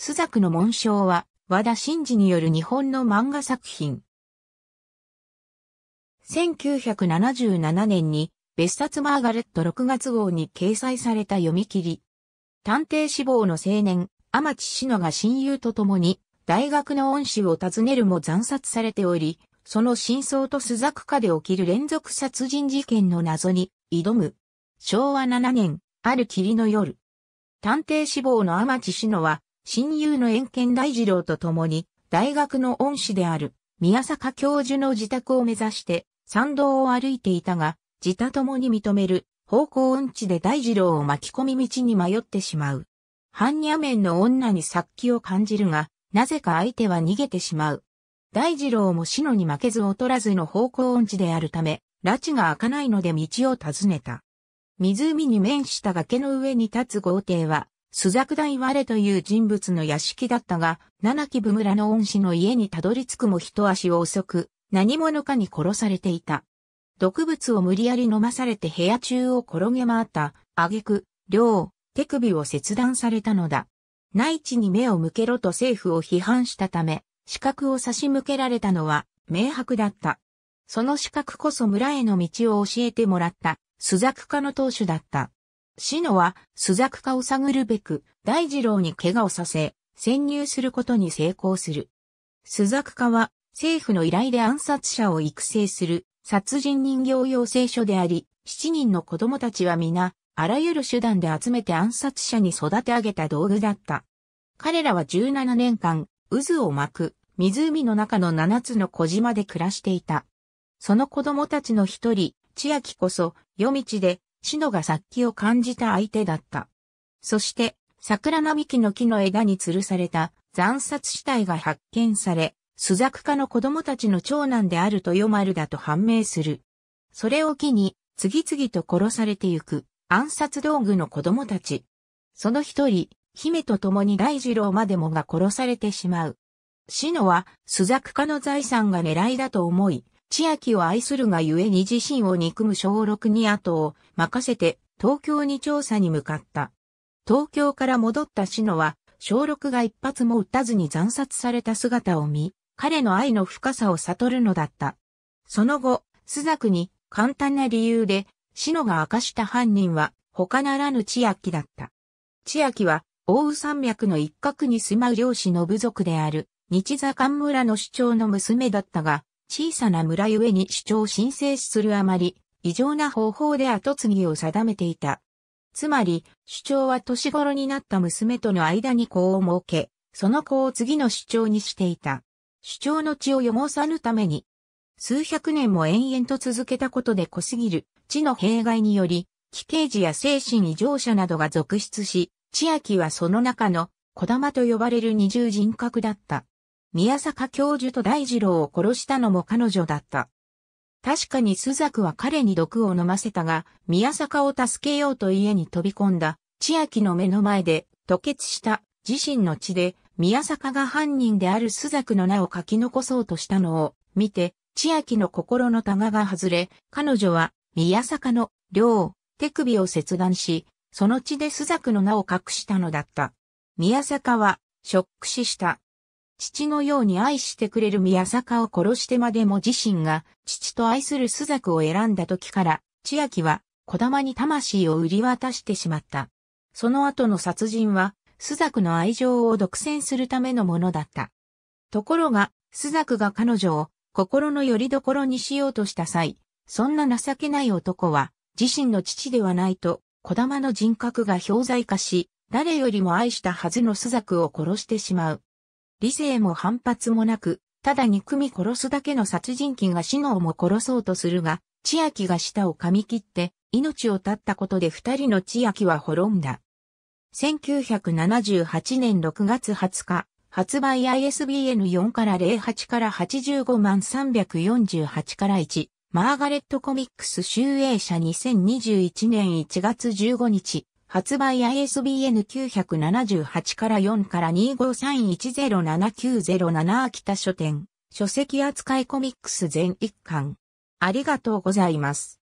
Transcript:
朱雀の紋章は、和田真嗣による日本の漫画作品。1977年に、別冊マーガレット6月号に掲載された読み切り。探偵志望の青年、天地志乃が親友と共に、大学の恩師を訪ねるも惨殺されており、その真相と朱雀家で起きる連続殺人事件の謎に挑む。昭和7年、ある霧の夜。探偵志望の天地志乃は、親友の遠見大二郎と共に、大学の恩師である、宮坂教授の自宅を目指して、参道を歩いていたが、自他共に認める、方向音痴で大二郎を巻き込み道に迷ってしまう。半夜面の女に殺気を感じるが、なぜか相手は逃げてしまう。大二郎も死のに負けず劣らずの方向音痴であるため、拉致が開かないので道を尋ねた。湖に面した崖の上に立つ豪邸は、スザクダイワレという人物の屋敷だったが、七木部村の恩師の家にたどり着くも一足を遅く、何者かに殺されていた。毒物を無理やり飲まされて部屋中を転げ回った、挙句、両、手首を切断されたのだ。内地に目を向けろと政府を批判したため、資格を差し向けられたのは、明白だった。その資格こそ村への道を教えてもらった、スザク家の当主だった。死のは、スザク化を探るべく、大二郎に怪我をさせ、潜入することに成功する。スザク化は、政府の依頼で暗殺者を育成する、殺人人形養成所であり、7人の子供たちは皆、あらゆる手段で集めて暗殺者に育て上げた道具だった。彼らは17年間、渦を巻く、湖の中の7つの小島で暮らしていた。その子供たちの一人、千秋こそ、夜道でシノが殺気を感じた相手だった。そして、桜並木の木の枝に吊るされた残殺死体が発見され、スザク科の子供たちの長男であるとよ。まるだと判明する。それを機に、次々と殺されてゆく暗殺道具の子供たち。その一人、姫と共に大二郎までもが殺されてしまう。シノは、スザク科の財産が狙いだと思い、千秋を愛するがゆえに自身を憎む小六に後を任せて東京に調査に向かった。東京から戻った篠のは、小六が一発も撃たずに残殺された姿を見、彼の愛の深さを悟るのだった。その後、スザクに簡単な理由で、篠のが明かした犯人は他ならぬ千秋だった。千秋は、大宇山脈の一角に住まう漁師の部族である、日座官村の主張の娘だったが、小さな村ゆえに主張申請するあまり、異常な方法で後継ぎを定めていた。つまり、主張は年頃になった娘との間に子を設け、その子を次の主張にしていた。主張の血を汚さぬために、数百年も延々と続けたことで濃すぎる、地の弊害により、既刑児や精神異常者などが続出し、千秋はその中の小玉と呼ばれる二重人格だった。宮坂教授と大二郎を殺したのも彼女だった。確かに朱雀は彼に毒を飲ませたが、宮坂を助けようと家に飛び込んだ、千秋の目の前で、吐血した自身の血で、宮坂が犯人である朱雀の名を書き残そうとしたのを見て、千秋の心のタガが外れ、彼女は宮坂の両手首を切断し、その血で朱雀の名を隠したのだった。宮坂はショック死した。父のように愛してくれる宮坂を殺してまでも自身が父と愛する朱雀を選んだ時から千秋は小玉に魂を売り渡してしまった。その後の殺人は朱雀の愛情を独占するためのものだった。ところが朱雀が彼女を心の拠り所にしようとした際、そんな情けない男は自身の父ではないと小玉の人格が氷在化し、誰よりも愛したはずの朱雀を殺してしまう。理性も反発もなく、ただ憎み殺すだけの殺人鬼が死のも殺そうとするが、千秋が舌を噛み切って命を絶ったことで二人の千秋は滅んだ。1978年6月20日、発売 ISBN4 から08から85万348から1、マーガレットコミックス集英社2021年1月15日、発売 ISBN 978から4から2 5 3 1 0 7 9 0 7秋田書店、書籍扱いコミックス全一巻。ありがとうございます。